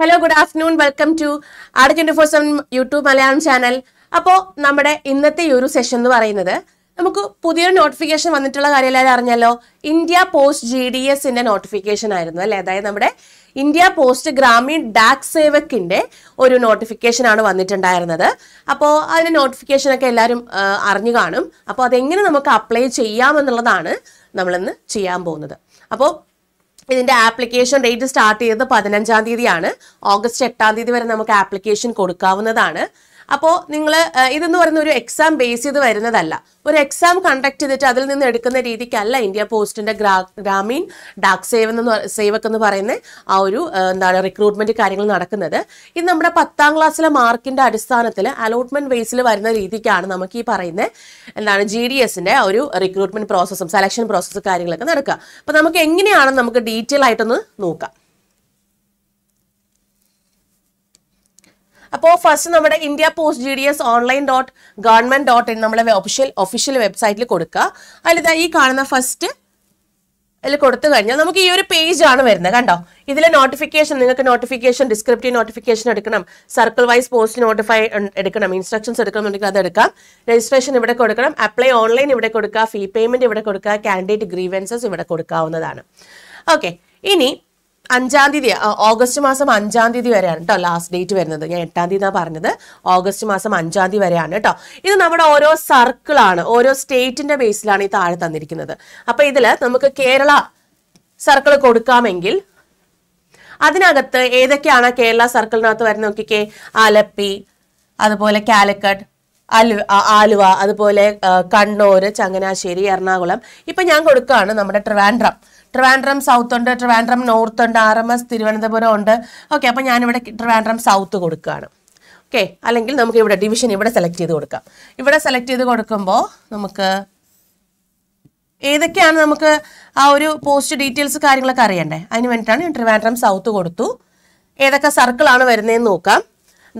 hello good afternoon welcome to Adda twenty four seven YouTube Malayalam channel അപ്പോൾ നമ്മുടെ ഇന്നത്തെ ഈ ഒരു സെഷൻ എന്ന് പറയുന്നത് നമുക്ക് പുതിയൊരു നോട്ടിഫിക്കേഷൻ വന്നിട്ടുള്ള കാര്യം എല്ലാവരും അറിഞ്ഞല്ലോ ഇന്ത്യ പോസ്റ്റ് ജി ഡി എസിന്റെ നോട്ടിഫിക്കേഷൻ ആയിരുന്നു അല്ലേ അതായത് നമ്മുടെ ഇന്ത്യ പോസ്റ്റ് ഗ്രാമീൺ ഡാക് സേവക്കിന്റെ ഒരു നോട്ടിഫിക്കേഷൻ ആണ് വന്നിട്ടുണ്ടായിരുന്നത് അപ്പോൾ അതിന്റെ നോട്ടിഫിക്കേഷൻ ഒക്കെ എല്ലാവരും അറിഞ്ഞു കാണും അപ്പോൾ അതെങ്ങനെ നമുക്ക് അപ്ലൈ ചെയ്യാമെന്നുള്ളതാണ് നമ്മളിന്ന് ചെയ്യാൻ പോകുന്നത് അപ്പോൾ ഇതിൻ്റെ ആപ്ലിക്കേഷൻ ഡേറ്റ് സ്റ്റാർട്ട് ചെയ്തത് പതിനഞ്ചാം തീയതിയാണ് ഓഗസ്റ്റ് എട്ടാം തീയതി വരെ നമുക്ക് ആപ്ലിക്കേഷൻ കൊടുക്കാവുന്നതാണ് അപ്പോൾ നിങ്ങൾ ഇതെന്ന് പറയുന്ന ഒരു എക്സാം ബേസ് ചെയ്ത് വരുന്നതല്ല ഒരു എക്സാം കണ്ടക്ട് ചെയ്തിട്ട് അതിൽ നിന്ന് എടുക്കുന്ന രീതിക്കല്ല ഇന്ത്യ പോസ്റ്റിന്റെ ഗ്രാമീൺ ഡാക് സേവ് എന്ന് സേവക് എന്ന് പറയുന്ന ആ ഒരു എന്താണ് റിക്രൂട്ട്മെന്റ് കാര്യങ്ങൾ നടക്കുന്നത് ഇത് നമ്മുടെ പത്താം ക്ലാസ്സിലെ മാർക്കിന്റെ അടിസ്ഥാനത്തിൽ അലോട്ട്മെന്റ് ബേസിൽ വരുന്ന രീതിക്കാണ് നമുക്ക് ഈ പറയുന്ന എന്താണ് ജി ഡി എസിൻ്റെ ഒരു റിക്രൂട്ട്മെന്റ് പ്രോസസ്സും സെലക്ഷൻ പ്രോസസ്സും കാര്യങ്ങളൊക്കെ നടക്കുക അപ്പോൾ നമുക്ക് എങ്ങനെയാണെന്ന് നമുക്ക് ഡീറ്റെയിൽ ആയിട്ടൊന്ന് നോക്കാം അപ്പോൾ ഫസ്റ്റ് നമ്മുടെ India post G D S online dot government dot in നമ്മുടെ ഒഫീഷ്യൽ ഒഫീഷ്യൽ വെബ്സൈറ്റിൽ കൊടുക്കുക അല്ലെ ഈ കാണുന്ന ഫസ്റ്റ് അതിൽ കൊടുത്തു കഴിഞ്ഞാൽ നമുക്ക് ഈ ഒരു പേജ് ആണ് വരുന്നത് കണ്ടോ ഇതിലെ നോട്ടിഫിക്കേഷൻ നിങ്ങൾക്ക് നോട്ടിഫിക്കേഷൻ ഡിസ്ക്രിപ്റ്റീവ് നോട്ടിഫിക്കേഷൻ എടുക്കണം സർക്കിൾ വൈസ് പോസ്റ്റ് നോട്ടിഫൈ എടുക്കണം ഇൻസ്ട്രക്ഷൻസ് എടുക്കണമെന്നുണ്ടെങ്കിൽ അത് എടുക്കാം രജിസ്ട്രേഷൻ ഇവിടെ കൊടുക്കണം അപ്ലൈ ഓൺലൈൻ ഇവിടെ കൊടുക്കുക ഫീ പേയ്മെന്റ് ഇവിടെ കൊടുക്കുക കാൻഡിഡേറ്റ് ഗ്രീവൻസസ് ഇവിടെ കൊടുക്കാവുന്നതാണ് ഓക്കെ ഇനി അഞ്ചാം തീയതി ഓഗസ്റ്റ് മാസം അഞ്ചാം തീയതി വരെയാണ് കേട്ടോ ലാസ്റ്റ് ഡേറ്റ് വരുന്നത് ഞാൻ എട്ടാം തീയതി പറഞ്ഞത് ഓഗസ്റ്റ് മാസം അഞ്ചാം തീയതി വരെയാണ് കേട്ടോ ഇത് നമ്മുടെ ഓരോ സർക്കിളാണ് ഓരോ സ്റ്റേറ്റിന്റെ ബേസിലാണ് ഈ താഴെ തന്നിരിക്കുന്നത് അപ്പൊ ഇതിൽ നമുക്ക് കേരള സർക്കിൾ കൊടുക്കാമെങ്കിൽ അതിനകത്ത് ഏതൊക്കെയാണ് കേരള സർക്കിളിനകത്ത് വരുന്ന നോക്കിക്കേ ആലപ്പി അതുപോലെ കാലക്കട്ട് അലു ആലുവ അതുപോലെ കണ്ണൂർ ചങ്ങനാശ്ശേരി എറണാകുളം ഇപ്പം ഞാൻ കൊടുക്കുകയാണ് നമ്മുടെ ട്രിവാൻഡ്രം ട്രിവാൻഡ്രം സൗത്ത് ഉണ്ട് ട്രിവാൻഡ്രം നോർത്ത് ഉണ്ട് ആർ എം എസ് തിരുവനന്തപുരം ഉണ്ട് ഓക്കെ അപ്പോൾ ഞാനിവിടെ ട്രിവാൻഡ്രം സൗത്ത് കൊടുക്കുകയാണ് ഓക്കെ അല്ലെങ്കിൽ നമുക്ക് ഇവിടെ ഡിവിഷൻ ഇവിടെ സെലക്ട് ചെയ്ത് കൊടുക്കാം ഇവിടെ സെലക്ട് ചെയ്ത് കൊടുക്കുമ്പോൾ നമുക്ക് ഏതൊക്കെയാണ് നമുക്ക് ആ ഒരു പോസ്റ്റ് ഡീറ്റെയിൽസ് കാര്യങ്ങളൊക്കെ അറിയണ്ടേ അതിന് വേണ്ടിയിട്ടാണ് ഞാൻ ട്രിവാൻഡ്രം സൗത്ത് കൊടുത്തു ഏതൊക്കെ സർക്കിളാണ് വരുന്നതെന്ന് നോക്കാം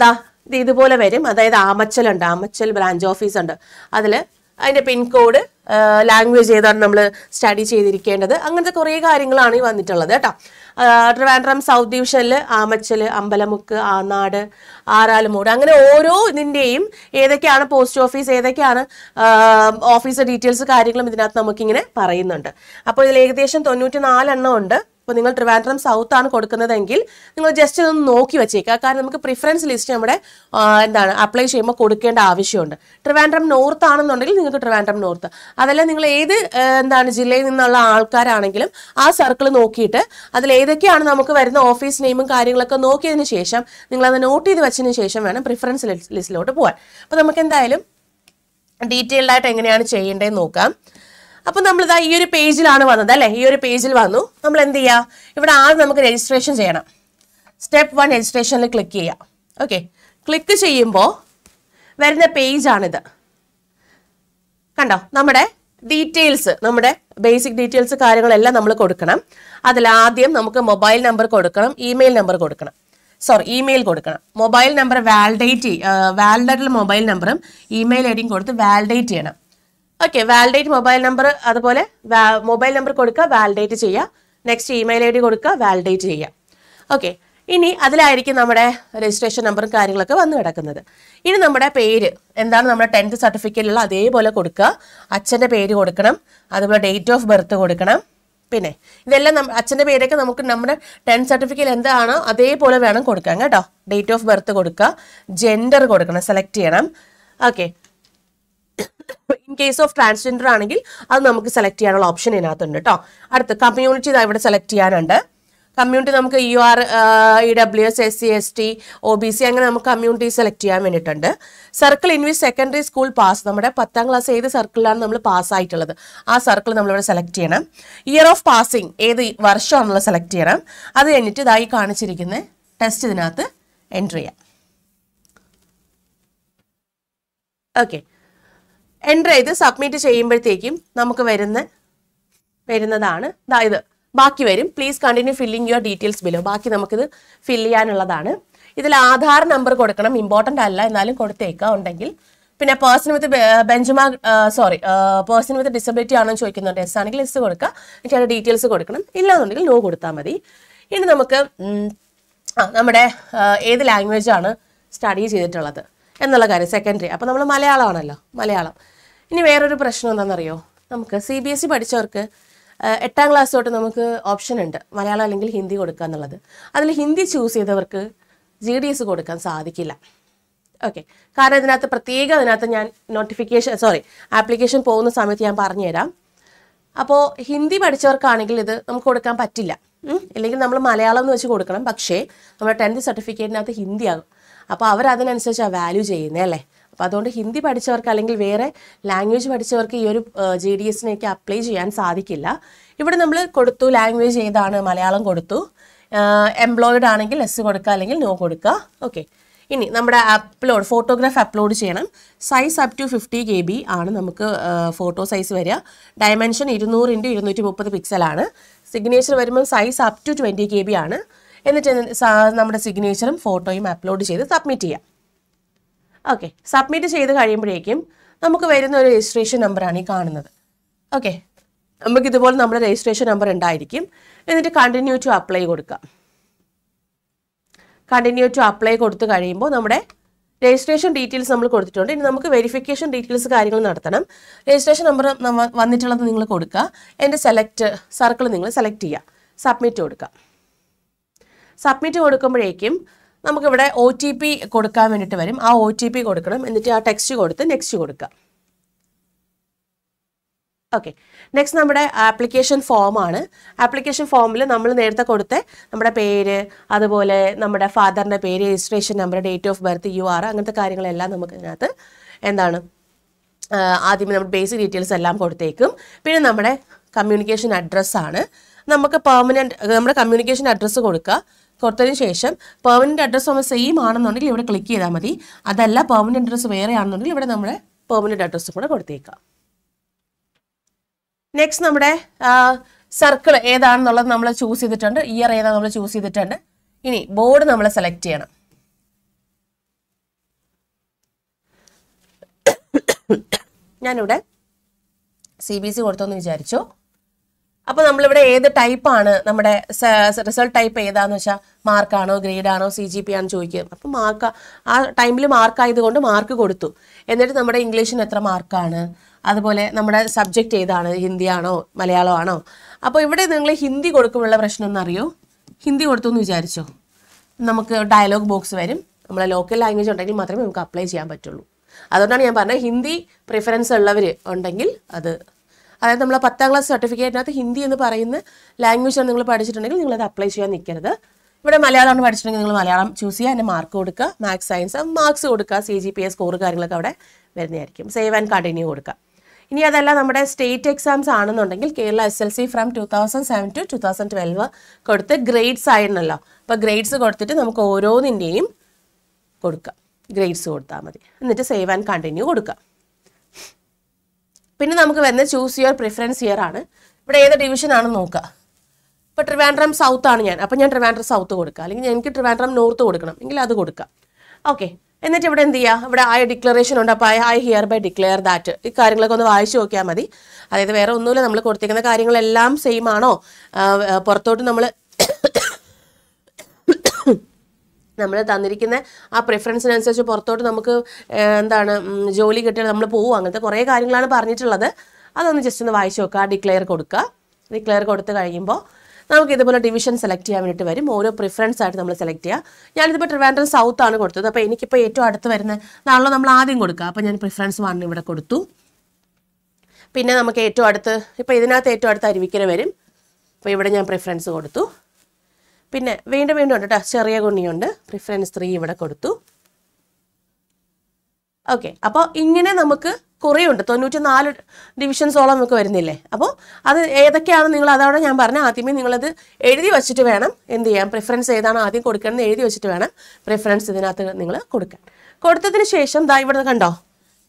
ദാ ഇത് ഇതുപോലെ വരും അതായത് ആമച്ചൽ ഉണ്ട് ആമച്ചൽ ബ്രാഞ്ച് ഓഫീസ് ഉണ്ട് അതിൽ അതിൻ്റെ പിൻകോഡ് ലാംഗ്വേജ് ഏതാണ് നമ്മൾ സ്റ്റഡി ചെയ്തിരിക്കേണ്ടത് അങ്ങനത്തെ കുറേ കാര്യങ്ങളാണ് ഈ വന്നിട്ടുള്ളത് കേട്ടോ ട്രിവാൻഡ്രം സൗത്ത് ഡിവിഷനിൽ ആമച്ചൽ അമ്പലമുക്ക് ആനാട് ആറാലുമൂട് അങ്ങനെ ഓരോ ഇതിൻ്റെയും ഏതൊക്കെയാണ് പോസ്റ്റ് ഓഫീസ് ഏതൊക്കെയാണ് ഓഫീസ് ഡീറ്റെയിൽസ് കാര്യങ്ങളും ഇതിനകത്ത് നമുക്കിങ്ങനെ പറയുന്നുണ്ട് അപ്പോൾ ഇതിൽ ഏകദേശം തൊണ്ണൂറ്റി നാലെണ്ണം ഉണ്ട് അപ്പോൾ നിങ്ങൾ ട്രിവാൻഡ്രം സൗത്ത് ആണ് കൊടുക്കുന്നതെങ്കിൽ നിങ്ങൾ ജസ്റ്റ് ഇതൊന്ന് നോക്കി വെച്ചേക്കുക കാരണം നമുക്ക് പ്രിഫറൻസ് ലിസ്റ്റ് നമ്മുടെ എന്താണ് അപ്ലൈ ചെയ്യുമ്പോൾ കൊടുക്കേണ്ട ആവശ്യമുണ്ട് ട്രിവാൻഡ്രം നോർത്ത് ആണെന്നുണ്ടെങ്കിൽ നിങ്ങൾക്ക് ട്രിവാൻഡ്രം നോർത്ത് അതല്ല നിങ്ങൾ ഏത് എന്താണ് ജില്ലയിൽ നിന്നുള്ള ആൾക്കാരാണെങ്കിലും ആ സർക്കിൾ നോക്കിയിട്ട് അതിൽ ഏതൊക്കെയാണ് നമുക്ക് വരുന്ന ഓഫീസ് നെയിമും കാര്യങ്ങളൊക്കെ നോക്കിയതിന് ശേഷം നിങ്ങളത് നോട്ട് ചെയ്ത് വെച്ചതിന് ശേഷം വേണം പ്രിഫറൻസ് ലിസ്റ്റിലോട്ട് പോകാൻ അപ്പോൾ നമുക്ക് എന്തായാലും ഡീറ്റെയിൽഡ് ആയിട്ട് എങ്ങനെയാണ് ചെയ്യേണ്ടതെന്ന് നോക്കാം അപ്പോൾ നമ്മളിതാ ഈ ഒരു പേജിലാണ് വന്നത് അല്ലേ ഈ ഒരു പേജിൽ വന്നു നമ്മൾ എന്ത് ചെയ്യുക ഇവിടെ ആദ്യം നമുക്ക് രജിസ്ട്രേഷൻ ചെയ്യണം സ്റ്റെപ്പ് വൺ രജിസ്ട്രേഷനിൽ ക്ലിക്ക് ചെയ്യുക ഓക്കെ ക്ലിക്ക് ചെയ്യുമ്പോൾ വരുന്ന പേജാണിത് കണ്ടോ നമ്മുടെ ഡീറ്റെയിൽസ് നമ്മുടെ ബേസിക് ഡീറ്റെയിൽസ് കാര്യങ്ങളെല്ലാം നമ്മൾ കൊടുക്കണം അതിൽ ആദ്യം നമുക്ക് മൊബൈൽ നമ്പർ കൊടുക്കണം ഇമെയിൽ നമ്പർ കൊടുക്കണം സോറി ഇമെയിൽ കൊടുക്കണം മൊബൈൽ നമ്പർ വാലിഡേറ്റ് വാലിഡറിൽ മൊബൈൽ നമ്പറും ഇമെയിൽ ഐ ഡിയും കൊടുത്ത് വാലിഡേറ്റ് ചെയ്യണം ഓക്കെ വാലിഡേറ്റ് മൊബൈൽ നമ്പർ അതുപോലെ മൊബൈൽ നമ്പർ കൊടുക്കുക വാലിഡേറ്റ് ചെയ്യുക നെക്സ്റ്റ് ഇമെയിൽ ഐ ഡി കൊടുക്കുക വാലിഡേറ്റ് ചെയ്യുക ഓക്കെ ഇനി അതിലായിരിക്കും നമ്മുടെ രജിസ്ട്രേഷൻ നമ്പറും കാര്യങ്ങളൊക്കെ വന്നു കിടക്കുന്നത് ഇനി നമ്മുടെ പേര് എന്താണ് നമ്മുടെ ടെൻത്ത് സർട്ടിഫിക്കറ്റിലുള്ള അതേപോലെ കൊടുക്കുക അച്ഛൻ്റെ പേര് കൊടുക്കണം അതുപോലെ ഡേറ്റ് ഓഫ് ബർത്ത് കൊടുക്കണം പിന്നെ ഇതെല്ലാം നമ്മ അച്ഛൻ്റെ പേരൊക്കെ നമുക്ക് നമ്മുടെ ടെൻത്ത് സർട്ടിഫിക്കറ്റ് എന്താണോ അതേപോലെ വേണം കൊടുക്കാൻ കേട്ടോ ഡേറ്റ് ഓഫ് ബർത്ത് കൊടുക്കുക ജെൻഡർ കൊടുക്കണം സെലക്ട് ചെയ്യണം ഓക്കെ കേസ് ഓഫ് ട്രാൻസ്ജെൻഡർ ആണെങ്കിൽ അത് നമുക്ക് സെലക്ട് ചെയ്യാനുള്ള ഓപ്ഷൻ ഇതിനകത്തുണ്ട് കേട്ടോ അടുത്ത് കമ്മ്യൂണിറ്റി ഇവിടെ സെലക്ട് ചെയ്യാനുണ്ട് കമ്മ്യൂണിറ്റി നമുക്ക് U R E W S S C S T O B C അങ്ങനെ നമുക്ക് കമ്മ്യൂണിറ്റി സെലക്ട് ചെയ്യാൻ വേണ്ടിയിട്ടുണ്ട് circle in V secondary school pass നമ്മുടെ പത്താം ക്ലാസ് ഏത് സർക്കിളിലാണ് നമ്മൾ പാസ്സായിട്ടുള്ളത് ആ സർക്കിൾ നമ്മളിവിടെ സെലക്ട് ചെയ്യണം ഇയർ ഓഫ് പാസിങ് ഏത് വർഷമാണെന്നുള്ളത് സെലക്ട് ചെയ്യണം അത് കഴിഞ്ഞിട്ട് ഇതായി കാണിച്ചിരിക്കുന്ന ടെസ്റ്റ് ഇതിനകത്ത് എൻട്രി ചെയ്യാം ഓക്കെ എൻ്റർ ചെയ്ത് സബ്മിറ്റ് ചെയ്യുമ്പോഴത്തേക്കും നമുക്ക് വരുന്ന വരുന്നതാണ് ഇത് ബാക്കി വരും please continue filling your details below ബാക്കി നമുക്കിത് ഫില്ല് ചെയ്യാനുള്ളതാണ് ഇതിൽ ആധാർ നമ്പർ കൊടുക്കണം ഇമ്പോർട്ടൻ്റ് അല്ല എന്നാലും കൊടുത്തേക്കുക ഉണ്ടെങ്കിൽ പിന്നെ person with benchmark sorry person with disability ആണോ ചോദിക്കുന്നുണ്ട് എസ് ആണെങ്കിൽ എസ് കൊടുക്കുക എനിക്ക് അതിൻ്റെ ഡീറ്റെയിൽസ് കൊടുക്കണം ഇല്ലാന്നുണ്ടെങ്കിൽ നോ കൊടുത്താൽ മതി ഇനി നമുക്ക് നമ്മുടെ ഏത് ലാംഗ്വേജാണ് സ്റ്റഡി ചെയ്തിട്ടുള്ളത് എന്നുള്ള കാര്യം സെക്കൻഡറി അപ്പോൾ നമ്മൾ മലയാളമാണല്ലോ മലയാളം ഇനി വേറൊരു പ്രശ്നം എന്താണെന്നറിയോ നമുക്ക് സി ബി എസ് ഇ പഠിച്ചവർക്ക് എട്ടാം ക്ലാസ് തൊട്ട് നമുക്ക് ഓപ്ഷൻ ഉണ്ട് മലയാളം അല്ലെങ്കിൽ ഹിന്ദി കൊടുക്കുക എന്നുള്ളത് അതിൽ ഹിന്ദി ചൂസ് ചെയ്തവർക്ക് ജി ഡി എസ് കൊടുക്കാൻ സാധിക്കില്ല ഓക്കെ കാരണം ഇതിനകത്ത് പ്രത്യേകം അതിനകത്ത് ഞാൻ നോട്ടിഫിക്കേഷൻ സോറി ആപ്ലിക്കേഷൻ പോകുന്ന സമയത്ത് ഞാൻ പറഞ്ഞുതരാം അപ്പോൾ ഹിന്ദി പഠിച്ചവർക്കാണെങ്കിൽ ഇത് നമുക്ക് കൊടുക്കാൻ പറ്റില്ല ഇല്ലെങ്കിൽ നമ്മൾ മലയാളം എന്ന് വെച്ച് കൊടുക്കണം പക്ഷേ നമ്മുടെ ടെൻത്ത് സർട്ടിഫിക്കറ്റിനകത്ത് ഹിന്ദിയാകും അപ്പോൾ അവരതിനനുസരിച്ചാണ് വാല്യൂ ചെയ്യുന്നത് അല്ലേ അപ്പോൾ അതുകൊണ്ട് ഹിന്ദി പഠിച്ചവർക്ക് അല്ലെങ്കിൽ വേറെ ലാംഗ്വേജ് പഠിച്ചവർക്ക് ഈ ഒരു ജെ ഡി എസിനേക്ക് അപ്ലൈ ചെയ്യാൻ സാധിക്കില്ല ഇവിടെ നമ്മൾ കൊടുത്തു ലാംഗ്വേജ് ഏതാണ് മലയാളം കൊടുത്തു എംപ്ലോയിഡ് ആണെങ്കിൽ എസ് കൊടുക്കുക അല്ലെങ്കിൽ നോ കൊടുക്കുക ഓക്കെ ഇനി നമ്മുടെ അപ്ലോഡ് ഫോട്ടോഗ്രാഫ് അപ്ലോഡ് ചെയ്യണം size up to fifty K B ആണ് നമുക്ക് ഫോട്ടോ സൈസ് വരിക ഡയമെൻഷൻ ഇരുന്നൂറ് ഇൻറ്റു ഇരുന്നൂറ്റി മുപ്പത് പിക്സലാണ് സിഗ്നേച്ചർ വരുമ്പോൾ size up to twenty K B ആണ് എന്നിട്ട് നമ്മുടെ സിഗ്നേച്ചറും ഫോട്ടോയും അപ്ലോഡ് ചെയ്ത് സബ്മിറ്റ് ചെയ്യാം ഓക്കെ സബ്മിറ്റ് ചെയ്ത് കഴിയുമ്പോഴേക്കും നമുക്ക് വരുന്ന ഒരു രജിസ്ട്രേഷൻ നമ്പറാണ് ഈ കാണുന്നത് ഓക്കെ നമുക്ക് ഇതുപോലെ നമ്മുടെ രജിസ്ട്രേഷൻ നമ്പർ ഉണ്ടായിരിക്കും എന്നിട്ട് കണ്ടിന്യൂ ടു അപ്ലൈ കൊടുക്കാം കണ്ടിന്യൂ ടു അപ്ലൈ കൊടുത്തു കഴിയുമ്പോൾ നമ്മുടെ രജിസ്ട്രേഷൻ ഡീറ്റെയിൽസ് നമ്മൾ കൊടുത്തിട്ടുണ്ട് ഇനി നമുക്ക് വെരിഫിക്കേഷൻ ഡീറ്റെയിൽസ് കാര്യങ്ങൾ നടത്തണം രജിസ്ട്രേഷൻ നമ്പർ വന്നിട്ടുള്ളത് നിങ്ങൾ കൊടുക്കുക എൻ്റെ സെലക്ട് സർക്കിൾ നിങ്ങൾ സെലക്ട് ചെയ്യുക സബ്മിറ്റ് കൊടുക്കുക സബ്മിറ്റ് കൊടുക്കുമ്പോഴേക്കും നമുക്കിവിടെ ഒ ടി പി കൊടുക്കാൻ വേണ്ടിയിട്ട് വരും ആ ഒ ടി പി കൊടുക്കണം എന്നിട്ട് ആ ടെക്സ്റ്റ് കൊടുത്ത് നെക്സ്റ്റ് കൊടുക്കുക ഓക്കെ നെക്സ്റ്റ് നമ്മുടെ ആപ്ലിക്കേഷൻ ഫോമാണ് ആപ്ലിക്കേഷൻ ഫോമിൽ നമ്മൾ നേരത്തെ കൊടുത്ത് നമ്മുടെ പേര് അതുപോലെ നമ്മുടെ ഫാദറിൻ്റെ പേര് registration number date of birth U R അങ്ങനത്തെ കാര്യങ്ങളെല്ലാം നമുക്ക് ഇതിനകത്ത് എന്താണ് ആദ്യമേ നമ്മുടെ ബേസിക് ഡീറ്റെയിൽസ് എല്ലാം കൊടുത്തേക്കും പിന്നെ നമ്മുടെ കമ്മ്യൂണിക്കേഷൻ അഡ്രസ്സാണ് നമുക്ക് പെർമനൻറ്റ് നമ്മുടെ കമ്മ്യൂണിക്കേഷൻ അഡ്രസ്സ് കൊടുക്കുക കൊടുത്തതിന് ശേഷം പെർമനൻറ്റ് അഡ്രസ്സ് നമ്മൾ സെയിം ആണെന്നുണ്ടെങ്കിൽ ഇവിടെ ക്ലിക്ക് ചെയ്താൽ മതി അതല്ല പെർമനൻറ്റ് അഡ്രസ്സ് വേറെ ആണെന്നുണ്ടെങ്കിൽ ഇവിടെ നമ്മുടെ പെർമനൻറ്റ് അഡ്രസ്സ് കൂടെ കൊടുത്തേക്കാം നെക്സ്റ്റ് നമ്മുടെ സർക്കിൾ ഏതാണെന്നുള്ളത് നമ്മൾ ചൂസ് ചെയ്തിട്ടുണ്ട് ഇയർ ഏതാണ് നമ്മൾ ചൂസ് ചെയ്തിട്ടുണ്ട് ഇനി ബോർഡ് നമ്മൾ സെലക്ട് ചെയ്യണം ഞാനിവിടെ സി ബി സി കൊടുത്തോന്ന് വിചാരിച്ചു അപ്പോൾ നമ്മളിവിടെ ഏത് ടൈപ്പാണ് നമ്മുടെ റിസൾട്ട് ടൈപ്പ് ഏതാന്ന് വെച്ചാൽ മാർക്കാണോ ഗ്രേഡാണോ സി ജി പി ആണോ ചോദിക്കുക അപ്പോൾ മാർക്ക് ആ ടൈമിൽ മാർക്കായതുകൊണ്ട് മാർക്ക് കൊടുത്തു എന്നിട്ട് നമ്മുടെ ഇംഗ്ലീഷിന് എത്ര മാർക്കാണ് അതുപോലെ നമ്മുടെ സബ്ജക്റ്റ് ഏതാണ് ഹിന്ദിയാണോ മലയാളമാണോ അപ്പോൾ ഇവിടെ നിങ്ങൾ ഹിന്ദി കൊടുക്കുമ്പോഴുള്ള പ്രശ്നം എന്നറിയോ ഹിന്ദി കൊടുത്തു എന്ന് വിചാരിച്ചോ നമുക്ക് ഡയലോഗ് ബോക്സ് വരും നമ്മളെ ലോക്കൽ ലാംഗ്വേജ് ഉണ്ടെങ്കിൽ മാത്രമേ നമുക്ക് അപ്ലൈ ചെയ്യാൻ പറ്റുള്ളൂ അതുകൊണ്ടാണ് ഞാൻ പറഞ്ഞത് ഹിന്ദി പ്രിഫറൻസ് ഉള്ളവർ ഉണ്ടെങ്കിൽ അത് അതായത് നമ്മൾ പത്താം ക്ലാസ് സർട്ടിഫിക്കറ്റിനകത്ത് ഹിന്ദി എന്ന് പറയുന്ന ലാംഗ്വേജാണ് നിങ്ങൾ പഠിച്ചിട്ടുണ്ടെങ്കിൽ നിങ്ങളത് അപ്ലൈ ചെയ്യാൻ നിൽക്കരുത് ഇവിടെ മലയാളമാണ് പഠിച്ചിട്ടുണ്ടെങ്കിൽ നിങ്ങൾ മലയാളം ചൂസ് ചെയ്യുക അതിൻ്റെ മാർക്ക് കൊടുക്കുക മാത്സ് സയൻസ് മാർക്സ് കൊടുക്കുക C G P A score കാര്യങ്ങളൊക്കെ അവിടെ വരുന്നതായിരിക്കും സേവ് ആൻഡ് കണ്ടിന്യൂ കൊടുക്കുക ഇനി അതല്ല നമ്മുടെ സ്റ്റേറ്റ് എക്സാംസ് ആണെന്നുണ്ടെങ്കിൽ Kerala S L C from two thousand seven to two thousand twelve കൊടുത്ത് ഗ്രേഡ്സ് ആയിരുന്നല്ലോ അപ്പോൾ ഗ്രേഡ്സ് കൊടുത്തിട്ട് നമുക്ക് ഓരോന്നിൻ്റെയും കൊടുക്കുക ഗ്രേഡ്സ് കൊടുത്താൽ മതി എന്നിട്ട് സേവ് ആൻഡ് കണ്ടിന്യൂ കൊടുക്കുക പിന്നെ നമുക്ക് വരുന്നത് ചൂസ് യുവർ പ്രിഫറൻസ് ഇയർ ആണ് ഇവിടെ ഏത് ഡിവിഷൻ ആണ് നോക്കുക ഇപ്പോൾ ട്രിവാൻഡ്രം സൗത്ത് ആണ് ഞാൻ അപ്പോൾ ഞാൻ ട്രിവാൻഡ്രം സൗത്ത് കൊടുക്കുക അല്ലെങ്കിൽ എനിക്ക് ട്രിവാൻഡ്രം നോർത്ത് കൊടുക്കണം എങ്കിൽ അത് കൊടുക്കാം ഓക്കെ എന്നിട്ട് ഇവിടെ എന്ത് ചെയ്യുക ഇവിടെ ആ ഡിക്ലറേഷൻ ഉണ്ട് അപ്പോൾ I hereby declare that ഈ കാര്യങ്ങളൊക്കെ ഒന്ന് വായിച്ചു നോക്കിയാൽ മതി അതായത് വേറെ ഒന്നുമില്ല നമ്മൾ കൊടുത്തിരിക്കുന്ന കാര്യങ്ങളെല്ലാം സെയിം ആണോ പുറത്തോട്ട് നമ്മൾ നമ്മൾ തന്നിരിക്കുന്ന ആ പ്രിഫറൻസിനനുസരിച്ച് പുറത്തോട്ട് നമുക്ക് എന്താണ് ജോലി കിട്ടിയാൽ നമ്മൾ പോകും അങ്ങനത്തെ കുറേ കാര്യങ്ങളാണ് പറഞ്ഞിട്ടുള്ളത് അതൊന്ന് ജസ്റ്റ് ഒന്ന് വായിച്ചു നോക്കുക ഡിക്ലെയർ കൊടുക്കുക ഡിക്ലെയർ കൊടുത്ത് കഴിയുമ്പോൾ നമുക്ക് ഇതുപോലെ ഡിവിഷൻ സെലക്ട് ചെയ്യാൻ വേണ്ടിയിട്ട് വരും ഓരോ പ്രിഫറൻസ് ആയിട്ട് നമ്മൾ സെലക്ട് ചെയ്യുക ഞാനിതിപ്പോൾ ട്രിവാൻഡ്രം സൗത്ത് ആണ് കൊടുത്തത് അപ്പോൾ എനിക്കിപ്പോൾ ഏറ്റവും അടുത്ത് വരുന്ന നാളെ നമ്മൾ ആദ്യം കൊടുക്കുക അപ്പോൾ ഞാൻ പ്രിഫറൻസ് വൺ ഇവിടെ കൊടുത്തു പിന്നെ നമുക്ക് ഏറ്റവും അടുത്ത് ഇപ്പോൾ ഇതിനകത്ത് ഏറ്റവും അടുത്ത് അരുവിക്കര വരും അപ്പോൾ ഇവിടെ ഞാൻ പ്രിഫറൻസ് കൊടുത്തു പിന്നെ വീണ്ടും വീണ്ടും ഉണ്ട് കേട്ടോ ചെറിയ കുഞ്ഞിയുണ്ട് പ്രിഫറൻസ് ത്രീ ഇവിടെ കൊടുത്തു ഓക്കെ അപ്പോൾ ഇങ്ങനെ നമുക്ക് കുറേ ഉണ്ട് തൊണ്ണൂറ്റി നാല് ഡിവിഷൻസോളം നമുക്ക് വരുന്നില്ലേ അപ്പോൾ അത് ഏതൊക്കെയാണ് നിങ്ങൾ അതവിടെ ഞാൻ പറഞ്ഞ ആദ്യമേ നിങ്ങളത് എഴുതി വെച്ചിട്ട് വേണം എന്ത് ചെയ്യാം പ്രിഫറൻസ് ഏതാണ് ആദ്യം കൊടുക്കണമെന്ന് എഴുതി വെച്ചിട്ട് വേണം പ്രിഫറൻസ് ഇതിനകത്ത് നിങ്ങൾ കൊടുക്കാൻ കൊടുത്തതിന് ശേഷം ദാ ഇവിടെ കണ്ടോ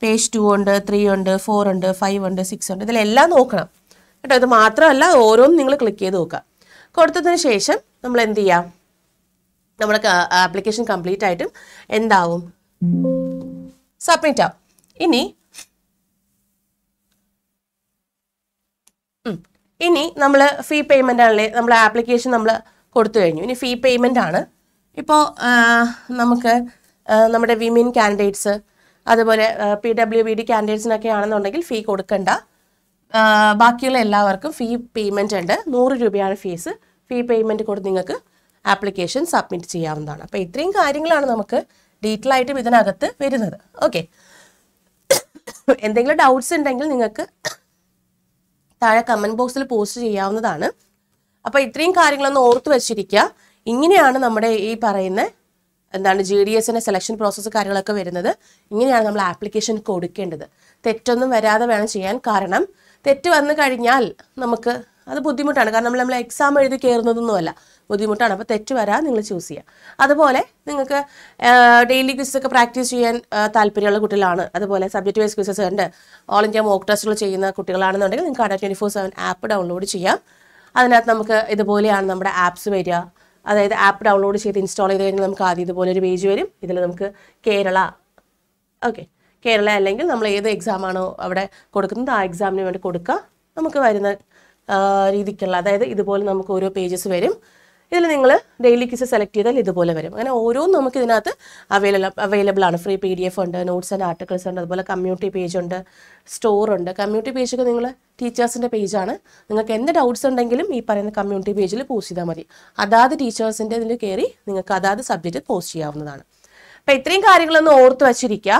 പേജ് ടു ഉണ്ട് ത്രീ ഉണ്ട് ഫോർ ഉണ്ട് ഫൈവ് ഉണ്ട് സിക്സ് ഉണ്ട് ഇതിലെല്ലാം നോക്കണം കേട്ടോ ഇത് മാത്രമല്ല ഓരോന്നും നിങ്ങൾ ക്ലിക്ക് ചെയ്ത് നോക്കുക കൊടുത്തതിന് ശേഷം നമ്മൾ എന്ത് ചെയ്യാം നമ്മുടെ ആപ്ലിക്കേഷൻ കംപ്ലീറ്റ് ആയിട്ടും എന്താവും സബ്മിറ്റ് ആവും ഇനി ഇനി നമ്മൾ ഫീ പേയ്മെൻ്റ് ആണല്ലേ നമ്മൾ ആപ്ലിക്കേഷൻ നമ്മൾ കൊടുത്തു കഴിഞ്ഞു ഇനി ഫീ പേയ്മെൻ്റ് ആണ് ഇപ്പോൾ നമുക്ക് നമ്മുടെ വിമൻ കാൻഡിഡേറ്റ്സ് അതുപോലെ പി ഡബ്ല്യു ബി ഡി കാൻഡിഡേറ്റ്സിനൊക്കെ ആണെന്നുണ്ടെങ്കിൽ ഫീ കൊടുക്കണ്ട ബാക്കിയുള്ള എല്ലാവർക്കും ഫീ പേയ്മെൻ്റ് ഉണ്ട് നൂറ് രൂപയാണ് ഫീസ് ഫീ പേയ്മെൻറ്റ് കൊടുത്ത് നിങ്ങൾക്ക് ആപ്ലിക്കേഷൻ സബ്മിറ്റ് ചെയ്യാവുന്നതാണ് അപ്പോൾ ഇത്രയും കാര്യങ്ങളാണ് നമുക്ക് ഡീറ്റെയിൽ ആയിട്ടും ഇതിനകത്ത് വരുന്നത് ഓക്കെ എന്തെങ്കിലും ഡൗട്ട്സ് ഉണ്ടെങ്കിൽ നിങ്ങൾക്ക് താഴെ കമൻറ്റ് ബോക്സിൽ പോസ്റ്റ് ചെയ്യാവുന്നതാണ് അപ്പോൾ ഇത്രയും കാര്യങ്ങളൊന്ന് ഓർത്ത് വച്ചിരിക്കുക ഇങ്ങനെയാണ് നമ്മുടെ ഈ പറയുന്ന എന്താണ് ജി ഡി എസിൻ്റെ സെലക്ഷൻ പ്രോസസ്സ് കാര്യങ്ങളൊക്കെ വരുന്നത് ഇങ്ങനെയാണ് നമ്മൾ ആപ്ലിക്കേഷൻ കൊടുക്കേണ്ടത് തെറ്റൊന്നും വരാതെ വേണം ചെയ്യാൻ കാരണം തെറ്റ് വന്നു കഴിഞ്ഞാൽ നമുക്ക് അത് ബുദ്ധിമുട്ടാണ് കാരണം നമ്മൾ നമ്മൾ എക്സാം എഴുതി കയറുന്നതൊന്നുമല്ല ബുദ്ധിമുട്ടാണ് അപ്പോൾ തെറ്റ് വരാൻ നിങ്ങൾ ചൂസ് ചെയ്യുക അതുപോലെ നിങ്ങൾക്ക് ഡെയിലി ക്വിസൊക്കെ പ്രാക്ടീസ് ചെയ്യാൻ താല്പര്യമുള്ള കുട്ടികളാണ് അതുപോലെ സബ്ജക്റ്റ് വൈസ് ക്വിസസ് ഉണ്ട് ഓൾ ഇന്ത്യ മോക്ക് ടെസ്റ്റുകൾ ചെയ്യുന്ന കുട്ടികളാണെന്നുണ്ടെങ്കിൽ നിങ്ങൾക്ക് Adda twenty four seven app download ചെയ്യാം അതിനകത്ത് നമുക്ക് ഇതുപോലെയാണ് നമ്മുടെ ആപ്സ് വരിക അതായത് ആപ്പ് ഡൗൺലോഡ് ചെയ്ത് ഇൻസ്റ്റാൾ ചെയ്ത് കഴിഞ്ഞാൽ നമുക്ക് ആദ്യം ഇതുപോലെ ഒരു പേജ് വരും ഇതിൽ നമുക്ക് കേരള ഓക്കെ കേരള അല്ലെങ്കിൽ നമ്മൾ ഏത് എക്സാമാണോ അവിടെ കൊടുക്കുന്നത് ആ എക്സാമിന് വേണ്ടി കൊടുക്കുക നമുക്ക് വരുന്ന രീതിക്കുള്ള അതായത് ഇതുപോലെ നമുക്ക് ഓരോ പേജസ് വരും ഇതിൽ നിങ്ങൾ ഡെയിലി കിസ് സെലക്ട് ചെയ്താൽ ഇതുപോലെ വരും അങ്ങനെ ഓരോന്നും നമുക്ക് ഇതിനകത്ത് അവൈലബിൾ അവൈലബിൾ ആണ് ഫ്രീ പി ഡി എഫ് ഉണ്ട് നോട്ട്സ് ആൻഡ് ആർട്ടിക്കിൾസ് ഉണ്ട് അതുപോലെ കമ്മ്യൂണിറ്റി പേജ് ഉണ്ട് സ്റ്റോർ ഉണ്ട് കമ്മ്യൂണിറ്റി പേജൊക്കെ നിങ്ങൾ ടീച്ചേഴ്സിൻ്റെ പേജാണ് നിങ്ങൾക്ക് എന്ത് ഡൗട്ട്സ് ഉണ്ടെങ്കിലും ഈ പറയുന്ന കമ്മ്യൂണിറ്റി പേജിൽ പോസ്റ്റ് ചെയ്താൽ മതി അതാത് ടീച്ചേഴ്സിൻ്റെ ഇതിൽ കയറി നിങ്ങൾക്ക് അതാത് സബ്ജക്റ്റ് പോസ്റ്റ് ചെയ്യാവുന്നതാണ് അപ്പോൾ ഇത്രയും കാര്യങ്ങളൊന്നും ഓർത്ത് വച്ചിരിക്കുക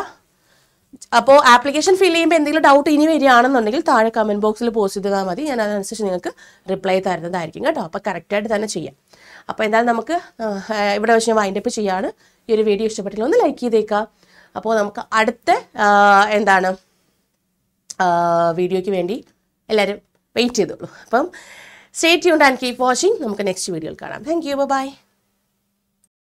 അപ്പോൾ ആപ്ലിക്കേഷൻ ഫിൽ ചെയ്യുമ്പോൾ എന്തെങ്കിലും ഡൗട്ട് ഇനി വരികയാണെന്നുണ്ടെങ്കിൽ താഴെ കമൻറ്റ് ബോക്സിൽ പോസ്റ്റ് ചെയ്താൽ മതി ഞാൻ അതനുസരിച്ച് നിങ്ങൾക്ക് റിപ്ലൈ തരുന്നതായിരിക്കും കേട്ടോ അപ്പോൾ കറക്റ്റായിട്ട് തന്നെ ചെയ്യാം അപ്പോൾ എന്തായാലും നമുക്ക് ഇവിടെ വെച്ച് ഞാൻ വൈൻഡപ്പ് ചെയ്യാണ് ഈ ഒരു വീഡിയോ ഇഷ്ടപ്പെട്ടില്ല ഒന്ന് ലൈക്ക് ചെയ്തേക്കാം അപ്പോൾ നമുക്ക് അടുത്ത എന്താണ് വീഡിയോയ്ക്ക് വേണ്ടി എല്ലാവരും വെയിറ്റ് ചെയ്തോളൂ അപ്പം stay tuned and keep watching നമുക്ക് നെക്സ്റ്റ് വീഡിയോയിൽ കാണാം താങ്ക് യു ബൈ